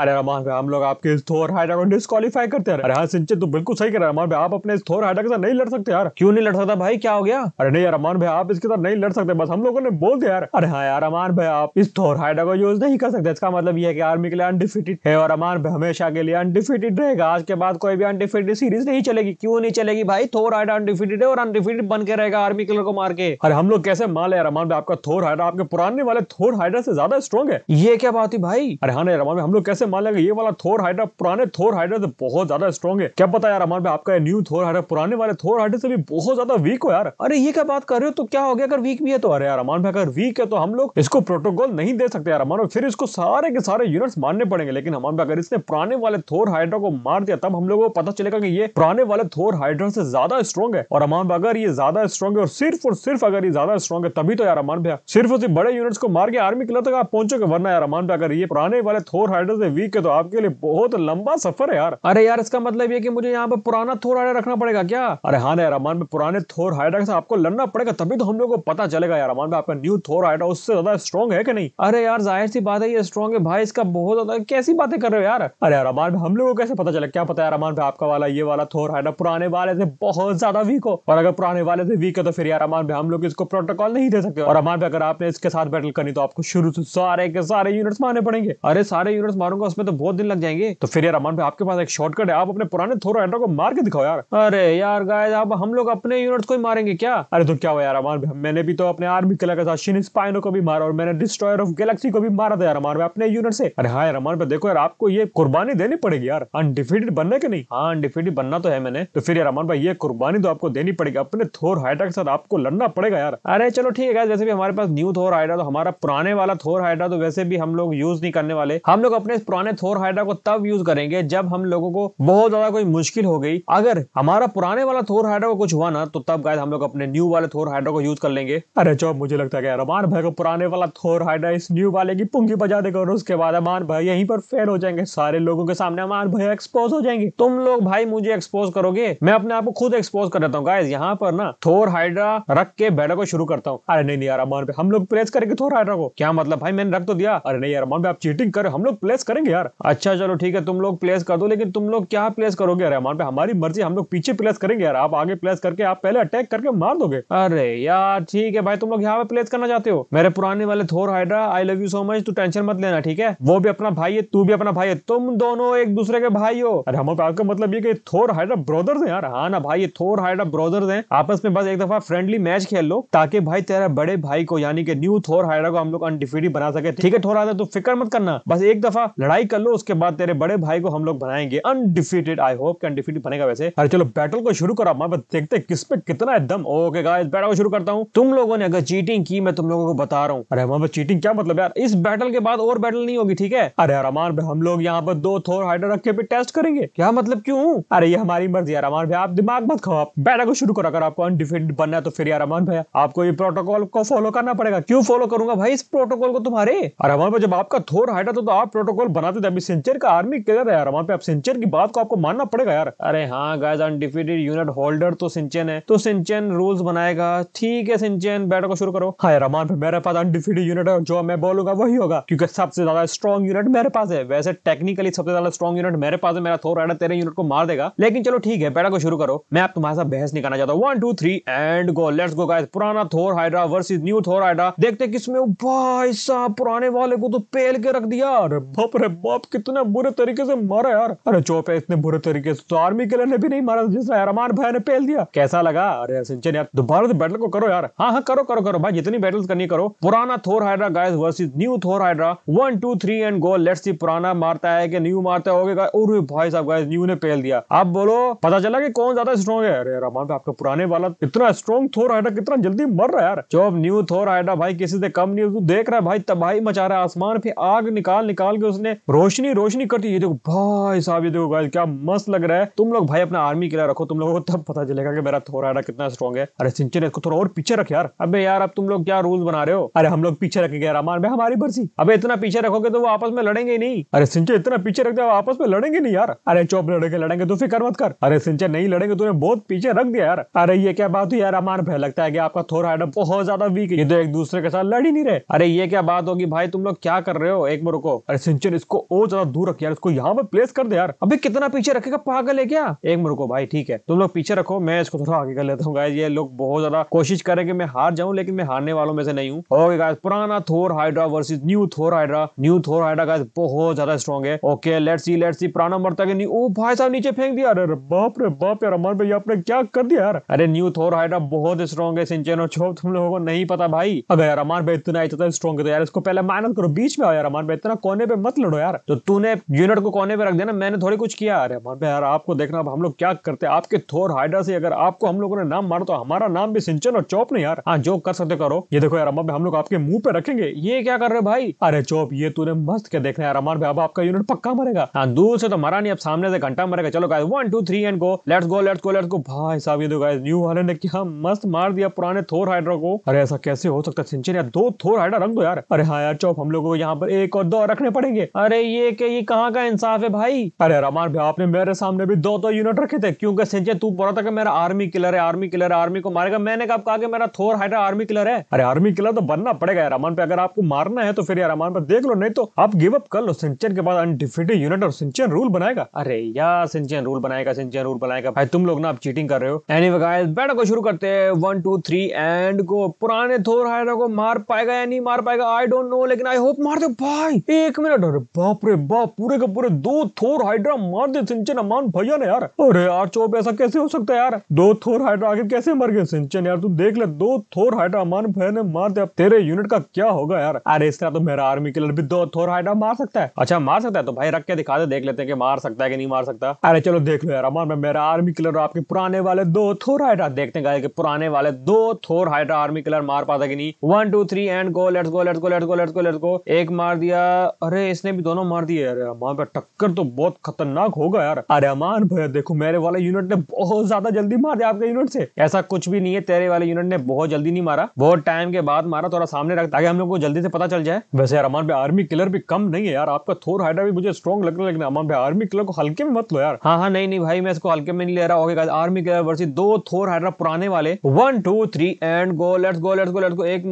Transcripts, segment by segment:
अरे रमान भाई हम लोग आपके इस थोर हाइडा को डिस्कालीफाई करते हैं अरे हाँ सिंचन तू तो बिल्कुल सही कह रहा है रमान भाई आप अपने इस थोर हाइडा के साथ नहीं लड़ सकते यार क्यों नहीं लड़ सकता भाई क्या हो गया अरे नहीं यार रमान भाई आप इसके साथ नहीं लड़ सकते बस हम लोगों ने बोल दिया यार अरे हाँ यार रमान भाई आप इस थोर हाइडा को यूज नहीं कर सकते इसका मतलब यह है कि आर्मी के लिए अनडिफिटेड है और रमान भाई हमेशा के लिए अनडिफिटेड रहेगा आज के बाद कोई भी अनडिफिटेड सीरीज नहीं चलेगी क्यों नहीं चलेगी भाई थोर हाइडा अनडिफिटेड है और अनडिफिटेड बन के रहेगा आर्मी किलर को मार के अरे हम लोग कैसे मान लिया रमान भाई आपका थोर हाइडा आपके पुराने वाले थोर हाइडा से ज्यादा स्ट्रॉन्ग है ये क्या बात है भाई अरे हाँ रमान भाई हम लोग कैसे मान लिया ये वाला थोर हाइड्रा पुराने थोर हाइड्रा से तो बहुत ज्यादा स्ट्रॉन्ग है क्या पता यार हमारे आपका न्यू थोर हाइड्रा पुराने वाले थोर हाइड्रा से भी बहुत ज्यादा वीक हो यार अरे ये क्या बात कर रहे हो तो क्या हो गया अगर वीक भी है तो अरे यार अमान भाई अगर वीक है तो हम लोग इसको प्रोटोकॉल नहीं दे सकते यार हमारे फिर इसको सारे के सारे यूनिट्स मानने पड़ेंगे लेकिन हमारे भाई अगर इसने पुराने वाले थोर हाइड्रा को मार दिया तब हम लोगों को पता चलेगा कि ये पुराने वाले थोर हाइड्रा से ज्यादा स्ट्रॉन्ग है और अमान अगर ये ज्यादा स्ट्रॉन्ग है और सिर्फ और सिर्फ अगर ये ज्यादा स्ट्रॉन्ग है तभी तो यार अमान भाई सिर्फ उसी बड़े यूनिट्स को मार के आर्मी किला तक आप पहुंचोगे वरना यार अमान भाई अगर ये पुराने वाले थोर हाइड्रा से वीक है तो आपके लिए बहुत लंबा सफर है यार अरे यार इसका मतलब ये कि मुझे यहाँ पे पुराना थोर हाइडर रखना पड़ेगा क्या अरे हाँ यार अमान में पुराने थोर हाइडर से आपको लड़ना पड़ेगा तभी तो हम लोग को पता चलेगा यार अमान में आपका न्यू थोर हाइडर उससे ज्यादा स्ट्रॉन्ग है कि नहीं अरे यार जाहिर सी बात है ये स्ट्रॉन्ग है भाई इसका बहुत ज्यादा कैसी बातें कर रहे हो यार अरे यार अमान में हम लोग को कैसे पता चले क्या पता यार अमान भाई आपका वाला ये वाला थोर हाइडर पुराने वाले से बहुत ज्यादा वीक हो और अगर पुराने वाले से वीक है तो फिर यार अमान भाई हम लोग इसको प्रोटोकॉल नहीं दे सकते और अमान भाई अगर आपने इसके साथ बैटल करनी तो आपको शुरू से सारे के सारे यूनिट्स मारने पड़ेंगे अरे सारे यूनिट्स मारूंगा जाऊंगा उसमें तो बहुत दिन लग जाएंगे तो फिर यार अमन आपके पास एक शॉर्टकट है आप अपने पुराने थोरो को मार के दिखाओ यार अरे यार गाय अब हम लोग अपने यूनिट को ही मारेंगे क्या अरे तो क्या हुआ यार अमान भाई मैंने भी तो अपने आर्मी कला के साथ स्पाइनो को भी मारा और मैंने डिस्ट्रॉयर ऑफ गैलेक्सी को भी मारा था यार अमान भाई अपने यूनिट से अरे हाँ यार अमान भाई देखो यार आपको ये कुर्बानी देनी पड़ेगी यार अनडिफिटेड बनने के नहीं हाँ अनडिफिटेड बनना तो है मैंने तो फिर यार अमान भाई ये कुर्बानी तो आपको देनी पड़ेगी अपने थोर हाइड्रा के साथ आपको लड़ना पड़ेगा यार अरे चलो ठीक है जैसे भी हमारे पास न्यू थोर हाइड्रा तो हमारा पुराने वाला थोर हाइड्रा तो वैसे भी हम लोग यूज नहीं करने वाले हम लोग अपने पुराने थोर हाइड्रा को तब यूज करेंगे जब हम लोगों को बहुत ज्यादा कोई मुश्किल हो गई अगर हमारा पुराने वाला थोर हाइड्रा को कुछ हुआ ना तो तब गाय हम लोग अपने न्यू वाले थोर हाइड्रा को यूज कर लेंगे अरे चौब मुझे लगता है अमान भाई को पुराने वाला थोर हाइड्रा इस न्यू वाले की पुंगी बजा देगा और उसके बाद अमान भाई यहीं पर फेल हो जाएंगे सारे लोगों के सामने अमान भाई एक्सपोज हो जाएंगे तुम लोग भाई मुझे एक्सपोज करोगे मैं अपने आप को खुद एक्सपोज कर देता हूँ गाय यहाँ पर ना थोर हाइड्रा रख के बैठा को शुरू करता हूँ अरे नहीं यार अमान भाई हम लोग प्लेस करेंगे थोर हाइड्रा को क्या मतलब भाई मैंने रख तो दिया अरे नहीं यार अमान भाई आप चीटिंग करो हम लोग प्लेस करें करेंगे यार अच्छा चलो ठीक है तुम लोग प्लेस कर दो लेकिन तुम लोग क्या प्लेस करोगे रहमान पे हमारी मर्जी हम लोग पीछे प्लेस करेंगे यार आप आगे प्लेस करके आप पहले अटैक करके मार दोगे अरे यार ठीक है भाई तुम लोग यहाँ पे प्लेस करना चाहते हो मेरे पुराने वाले Thor Hydra I love you so much तू टेंशन मत लेना ठीक है वो भी अपना भाई है तू भी अपना भाई है तुम दोनों एक दूसरे के भाई हो अरे हम आपका मतलब ये थोर हाइड्रा ब्रदर्स है यार हाँ ना भाई ये थोर हाइड्रा ब्रदर्स है आपस में बस एक दफा फ्रेंडली मैच खेल लो ताकि भाई तेरा बड़े भाई को यानी कि न्यू थोर हाइड्रा को हम लोग अनडिफिडी बना सके ठीक है थोर हाइड्रा तू तो फिक्र मत करना बस एक दफा लड़ाई कर लो उसके बाद तेरे बड़े भाई को हम लोग बनाएंगे अनडिफीटेड आई होप अनडिफीटेड बनेगा वैसे अरे चलो बैटल को शुरू करो मैं देखते किस पे कितना है दम ओके गाइस बैटल को शुरू करता हूँ तुम लोगों ने अगर चीटिंग की मैं तुम लोगों को बता रहा हूँ अरे हमारे चीटिंग क्या मतलब यार इस बैटल के बाद और बैटल नहीं होगी ठीक है अरे अरमान भाई हम लोग यहाँ पर दो थोर हाइडर रखे पे टेस्ट करेंगे क्या मतलब क्यों अरे ये हमारी मर्जी यार अरमान भाई आप दिमाग मत खाओ आप बैटल को शुरू करो अगर आपको अनडिफीटेड बनना है तो फिर यार अरमान भाई आपको ये प्रोटोकॉल को फॉलो करना पड़ेगा क्यों फॉलो करूंगा भाई इस प्रोटोकॉल को तुम्हारे अरे अरमान भाई जब आपका थोर तो हाइडर तो आप प्रोटोकॉल बनाते थे अभी सेंचर का आर्मी किधर है यार वहाँ पे अब सेंचर की बात को आपको मानना पड़ेगा यार अरे हाँ गाइज अनडिफिटेड यूनिट होल्डर तो सिंचन है तो सिंचन रूल्स बनाएगा ठीक है सिंचन बैटर को शुरू करो हाँ यार रमान पे मेरे पास अनडिफिटेड यूनिट है जो मैं बोलूंगा वही होगा क्योंकि सबसे ज्यादा स्ट्रॉन्ग यूनिट मेरे पास है वैसे टेक्निकली सबसे ज्यादा स्ट्रॉन्ग यूनिट मेरे पास है मेरा थोर राइडर तेरे यूनिट को मार देगा लेकिन चलो ठीक है बैटर को शुरू करो मैं आप तुम्हारे साथ बहस नहीं करना चाहता हूँ one two three and go let's go guys पुराना Thor Hydra versus new Thor Hydra देखते किसमें भाई साहब पुराने वाले को तो पेल के रख दिया अरे बाप रे बाप कितने बुरे तरीके से मारा यार अरे चौप है इतने बुरे तरीके से तो आर्मी के लिए भी नहीं मारा जिसने अरमान भाई ने पहल दिया कैसा लगा अरे सिंचन यार दोबारा बैटल को करो यार हाँ हाँ करो करो करो भाई जितनी बैटल करनी करो पुराना Thor Hydra guys versus new Thor Hydra one two three and goal let's see पुराना मारता है कि न्यू मारता हो गया और भाई साहब गाइस न्यू ने पहल दिया आप बोलो पता चला कि कौन ज्यादा स्ट्रॉन्ग है अरे रमान भाई आपका पुराने वाला इतना स्ट्रॉन्ग थोर हाइड्रा कितना जल्दी मर रहा है यार जो न्यू थोर हाइड्रा भाई किसी से कम नहीं तू तो देख रहा है भाई तबाही मचा रहा है आसमान पे आग निकाल निकाल के उसने रोशनी रोशनी करती ये देखो भाई साहब ये देखो गाइस क्या मस्त लग रहा है तुम लोग भाई अपना आर्मी किला रखो तुम लोगों को तब पता चलेगा कि मेरा थोराडा कितना स्ट्रॉन्ग है अरे सिंचन इसको थोड़ा और पीछे रख यार अबे यार अब तुम लोग क्या रूल बना रहे हो अरे हम लोग पीछे रखेंगे रामान भाई हमारी बर्सी अबे इतना पीछे रखोगे तो वो आपस में लड़ेंगे ही नहीं अरे सिंचन इतना पीछे रख दे आपस में लड़ेंगे नहीं यार अरे चौप लड़ेंगे लड़ेंगे तो फिक्र मत कर अरे सिंचन नहीं लड़ेंगे तुमने बहुत पीछे रख दिया यार अरे ये क्या बात हुई यार रामान भाई लगता है कि आपका थोराडा बहुत ज्यादा वीक है ये तो एक दूसरे के साथ लड़ ही नहीं रहे अरे ये क्या बात होगी भाई तुम लोग क्या कर रहे हो एक बार रुको अरे सिंचन इसको इसको और ज्यादा दूर रख यार इसको यहाँ पे प्लेस कर दे यार अभी कितना पीछे रखेगा पागल है क्या एक मिनट को भाई ठीक है तुम लोग पीछे रखो मैं इसको थोड़ा आगे कर लेता हूँ गाय ये लोग बहुत ज्यादा कोशिश करेंगे मैं हार जाऊं लेकिन मैं हारने वालों में से नहीं हूँ ओके गाय पुराना Thor Hydra versus new Thor Hydra new Thor Hydra guy बहुत ज्यादा स्ट्रॉग है okay let see let see पुराना मरता है ओ भाई साहब नीचे फेंक दिया अरे बाप रे बाप यार अमर भाई आपने क्या कर दिया यार अरे न्यू थोर हाइड्रा बहुत स्ट्रॉग है सिंचेनो छोप तुम लोगों को नहीं पता भाई अगर यार अमर भाई इतना स्ट्रॉग स्ट्रॉन्ग तो है तो यार इसको पहले माइनस करो बीच में आओ यार अमर भाई इतना कोने पे मत लो यूनिट हो यार तो तूने यूनिट को कोने पे रख देना मैंने थोड़ी कुछ किया अरे पे यार आपको देखना अब हम लोग क्या करते हैं आपके थोर हाइड्रा से अगर आपको हम लोगों ने नाम मारा तो हमारा नाम भी सिंचन और चौप नहीं यार हाँ जो कर सकते करो ये देखो यार अमन भाई हम लोग आपके मुंह पे रखेंगे ये क्या कर रहे भाई अरे चौप ये तूने मस्त क्या देखना यार अमन भाई अब आपका यूनिट पक्का मरेगा हाँ दूर से तो मरा नहीं अब सामने से घंटा मरेगा चलो guy one two three and go let's go let's go let's go भाई साहब ये देखो गाइस न्यू वाले ने क्या मस्त मार दिया पुराने थोर हाइड्रा को अरे ऐसा कैसे हो सकता है सिंचन यार दो थोर हाइड्रा रंग दो यार अरे हाँ यार चौप हम लोगों को यहाँ पर एक और दो रखने पड़ेंगे अरे ये के ये कहाँ का इंसाफ है भाई अरे रमान भाई आपने मेरे सामने भी दो दो यूनिट रखे थे क्योंकि सिंचे तू बोला था कि मेरा आर्मी किलर है आर्मी किलर है आर्मी को मारेगा मैंने कब कहा कि मेरा थोर हाइड्रा आर्मी किलर है अरे आर्मी किलर तो बनना पड़ेगा यार रमान पे अगर आपको मारना है तो फिर यार रमान पर देख लो नहीं तो आप गिव अप कर लो सिंचन के बाद अनडिफिटेड यूनिट और सिंचन रूल बनाएगा अरे यार सिंचन रूल बनाएगा सिंचन रूल बनाएगा भाई तुम लोग ना आप चीटिंग कर रहे हो एनी वगैरह बैठक को शुरू करते हैं one two three and go पुराने थोर हाइडर को मार पाएगा या नहीं मार पाएगा आई डोंट नो लेकिन आई होप मार दो भाई एक मिनट बाप रे बाप पूरे के पूरे दो थोर हाइड्रा मार दे सिंचन अमान भैया ने यार अरे यार चौब ऐसा कैसे हो सकता है यार दो थोर हाइड्रा आखिर कैसे मर गए सिंचन यार तू देख ले दो थोर हाइड्रा अमान भैया ने मार दिया तेरे यूनिट का क्या होगा यार अरे इस तरह तो मेरा आर्मी किलर भी दो थोर हाइड्रा मार सकता है अच्छा मार सकता है तो भाई रख के दिखा दे देख लेते हैं कि मार सकता है कि नहीं मार सकता अरे चलो देख लो यार अमान मैं मेरा आर्मी किलर आपके पुराने वाले दो थोर हाइड्रा देखते हैं कि पुराने वाले दो थोर हाइड्रा आर्मी किलर मार पाता कि नहीं one two three and go let's go let's go let's go let's go let's go एक मार दिया अरे इसने भी दोनों मार दिए अरे रहमान पे टक्कर तो बहुत खतरनाक होगा यार अरे रहमान भैया देखो मेरे वाले यूनिट ने बहुत ज्यादा जल्दी मार दिया आपके यूनिट से ऐसा कुछ भी नहीं है तेरे वाले यूनिट ने बहुत जल्दी नहीं मारा बहुत टाइम के बाद मारा थोड़ा सामने रख ताकि हम लोग को जल्दी से पता चल जाए वैसे यार अमान पे आर्मी किलर भी कम नहीं है यार आपका थोर हाइडर भी मुझे स्ट्रॉन्ग लग रहा है लेकिन अमान पे आर्मी किलर को हल्के में मत लो यार हाँ हाँ नहीं नहीं भाई मैं इसको हल्के में नहीं ले रहा होगा आर्मी किलर वर्सी दो थोर हाइडर पुराने वाले one two three and go let's go let's go let's go एक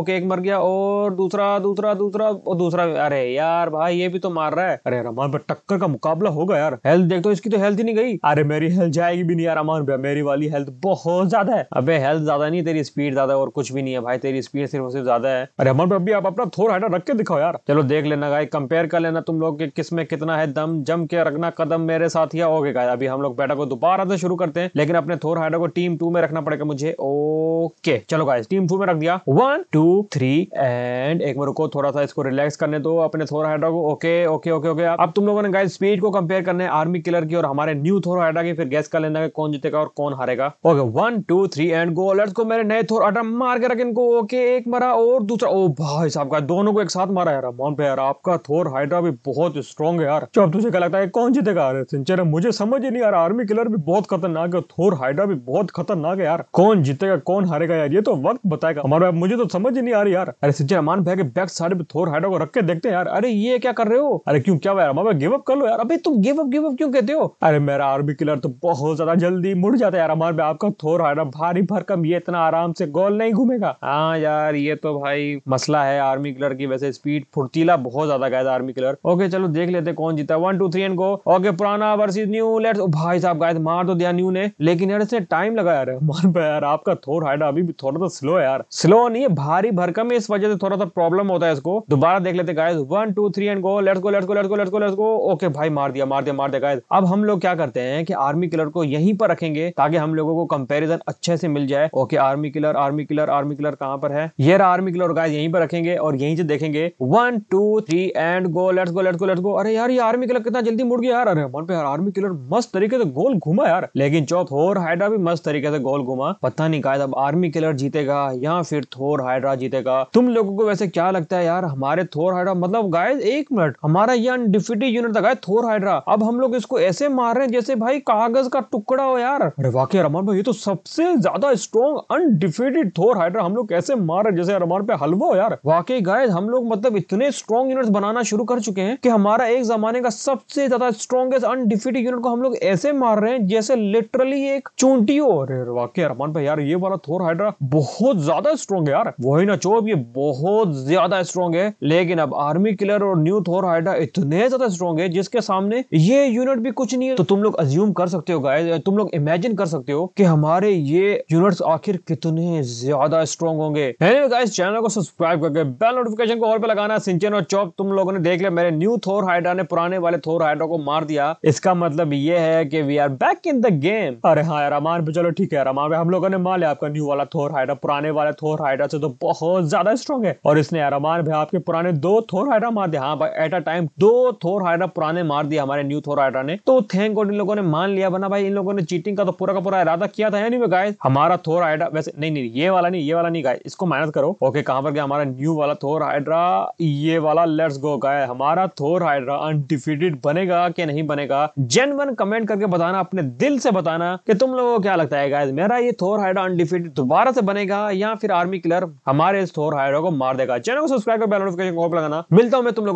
ओके एक मर गया और दूसरा दूसरा दूसरा और दूसरा अरे यार भाई ये भी तो मार रहा है अरे रमान भाई टक्कर का मुकाबला होगा यार हेल्थ देख तो इसकी तो हेल्थ ही नहीं गई अरे मेरी हेल्थ जाएगी भी नहीं यार रमान भाई मेरी वाली हेल्थ बहुत ज्यादा है अबे हेल्थ ज्यादा नहीं तेरी स्पीड ज्यादा और कुछ भी नहीं है भाई तेरी स्पीड सिर्फ सिर्फ ज्यादा है अरे रमान भाई अभी आप अपना थोड़ा हाइडर रख के दिखाओ यार चलो देख लेना गाय कंपेयर कर लेना तुम लोग के किस में कितना है दम जम के रखना कदम मेरे साथ ही हो गया अभी हम लोग बैठा को दोबारा से शुरू करते हैं लेकिन अपने थोर हाइडर को टीम टू में रखना पड़ेगा मुझे ओके चलो गाय टीम टू में रख दिया वन टू थ्री एंड एक बार रुको थोड़ा सा इसको रिलैक्स करने दो अपने Thor Hydra Raghu okay okay okay okay अब तुम लोगों ने गाइस स्पीड को कंपेयर करने आर्मी किलर की और हमारे न्यू थोर हाइडा की फिर गैस कर लेना कौन जीतेगा और कौन हारेगा okay one two three and go let's को मेरे नए थोर हाइडा मार के रख इनको ओके एक मरा और दूसरा ओ oh, भाई साहब का दोनों को एक साथ मारा यार मॉम पे यार आपका थोर हाइड्रा भी बहुत स्ट्रॉन्ग है यार अब तुझे क्या लगता है कौन जीतेगा अरे सिंचर मुझे समझ ही नहीं यार आर्मी किलर भी बहुत खतरनाक है थोर हाइड्रा भी बहुत खतरनाक है यार कौन जीतेगा कौन हारेगा यार ये तो वक्त बताएगा हमारे मुझे तो समझ ही नहीं आ रही यार अरे सिंचर मान भाई के बैक साइड पे थोर हाइड्रा को रख के देखते हैं यार अरे ये ये क्या कर रहे हो अरे क्यों क्या यार मैं गिव अप कर लो यार अभी तुम गिव अप गिव अप क्यों कहते हो अरे मेरा आर्मी किलर तो बहुत ज्यादा जल्दी मुड़ जाता है यार हमारे आपका थोर है ना भारी भरकम ये इतना आराम से गोल नहीं घूमेगा हाँ यार ये तो भाई मसला है आर्मी किलर की वैसे स्पीड फुर्तीला बहुत ज्यादा गायद आर्मी किलर ओके चलो देख लेते कौन जीता one two three and go okay पुराना वर्सेज न्यू लेट्स भाई साहब गायद मार तो दिया न्यू ने लेकिन यार इसने टाइम लगा यार मान पे यार आपका थोर हाइडा अभी भी थोड़ा सा स्लो तो है यार स्लो नहीं है भारी भरकम इस वजह से थोड़ा सा प्रॉब्लम होता है इसको दोबारा देख लेते guys one two three three and go let's go let's go let's go let's go let's go okay भाई मार दिया मार दिया मार दिया गाइस अब हम लोग क्या करते हैं कि आर्मी किलर को यहीं पर रखेंगे ताकि हम लोगों को कंपैरिजन अच्छे से मिल जाए okay army killer army killer army killer कहां पर है ये रहा आर्मी किलर गाइस यहीं पर रखेंगे और यहीं से देखेंगे 1 2 3 and go let's go let's go let's go अरे यार ये आर्मी किलर कितना जल्दी मुड़ गया यार अरे मन पे यार आर्मी किलर मस्त तरीके से गोल घुमा यार लेकिन चौथ और हाइड्रा भी मस्त तरीके से गोल घुमा पता नहीं गाइस अब आर्मी किलर जीतेगा या फिर थोर हाइड्रा जीतेगा तुम लोगों को वैसे क्या लगता है यार हमारे थोर हाइड्रा मतलब गाइस एक मिनट हमारा ये अनडिफिटेड यूनिट लगा है थोर हाइड्रा अब हम लोग इसको ऐसे मार रहे हैं जैसे भाई कागज का टुकड़ा हो यार अरे वाकई अरमान भाई ये तो सबसे ज्यादा स्ट्रॉन्ग अनडिफिटेड थोर हाइड्रा हम लोग कैसे मार रहे हैं जैसे अरमान पे हलवा हो यार वाकई गाय हम लोग मतलब इतने स्ट्रॉन्ग यूनिट बनाना शुरू कर चुके हैं कि हमारा एक जमाने का सबसे ज्यादा स्ट्रॉन्गेस्ट अनडिफिटेड यूनिट को हम लोग ऐसे मार रहे हैं जैसे लिटरली एक चूंटी हो अरे वाकई अरमान भाई यार ये वाला थोर हाइड्रा बहुत ज्यादा स्ट्रॉन्ग है यार वही ना चो ये बहुत ज्यादा स्ट्रॉन्ग है लेकिन अब आर्मी किलर और और न्यू थोर हाइड्रा इतने ज्यादा स्ट्रॉन्ग है जिसके सामने ये यूनिट भी कुछ नहीं है तो तुम लोग अज्यूम कर सकते हो गाय तुम लोग इमेजिन कर सकते हो कि हमारे ये यूनिट्स आखिर कितने ज्यादा स्ट्रॉन्ग होंगे गाइस चैनल को सब्सक्राइब करके बेल नोटिफिकेशन को और पे लगाना सिंचन और चौप तुम लोगों ने देख लिया मेरे न्यू थोर हाइड्रा ने पुराने वाले थोर हाइड्रा को मार दिया इसका मतलब ये है कि we are back in the game अरे हाँ यार अमान पे चलो ठीक है यार अमान पे हम लोगों ने मार लिया आपका न्यू वाला थोर हाइड्रा पुराने वाले थोर हाइड्रा से तो बहुत ज्यादा स्ट्रॉन्ग है और इसने यार अमान भाई आपके पुराने दो थोर हाइड्रा मार दिया हाँ भाई एट अ टाइम दो थोर हाइड्रा पुराने मार दिया हमारे न्यू थोर हाइड्रा ने तो थैंक गॉड इन लोगों ने मान लिया बना भाई इन लोगों ने चीटिंग का तो पूरा का पूरा इरादा किया था यानी गाइस हमारा थोर हाइड्रा वैसे नहीं नहीं ये वाला नहीं ये वाला नहीं गाइस इसको माइनस करो ओके कहां पर गया हमारा न्यू वाला थोर हाइड्रा ये वाला लेट्स गो गाय हमारा थोर हाइड्रा अनडिफिटेड बनेगा कि नहीं बनेगा जेन वन कमेंट करके बताना अपने दिल से बताना कि तुम लोगों को क्या लगता है गाइस मेरा ये थोर हाइड्रा अनडिफिटेड दोबारा से बनेगा या फिर आर्मी किलर हमारे इस थोर हाइड्रा को मार देगा चैनल को सब्सक्राइब कर बेल नोटिफिकेशन को लगाना मिलता हूं मैं तुम लोगों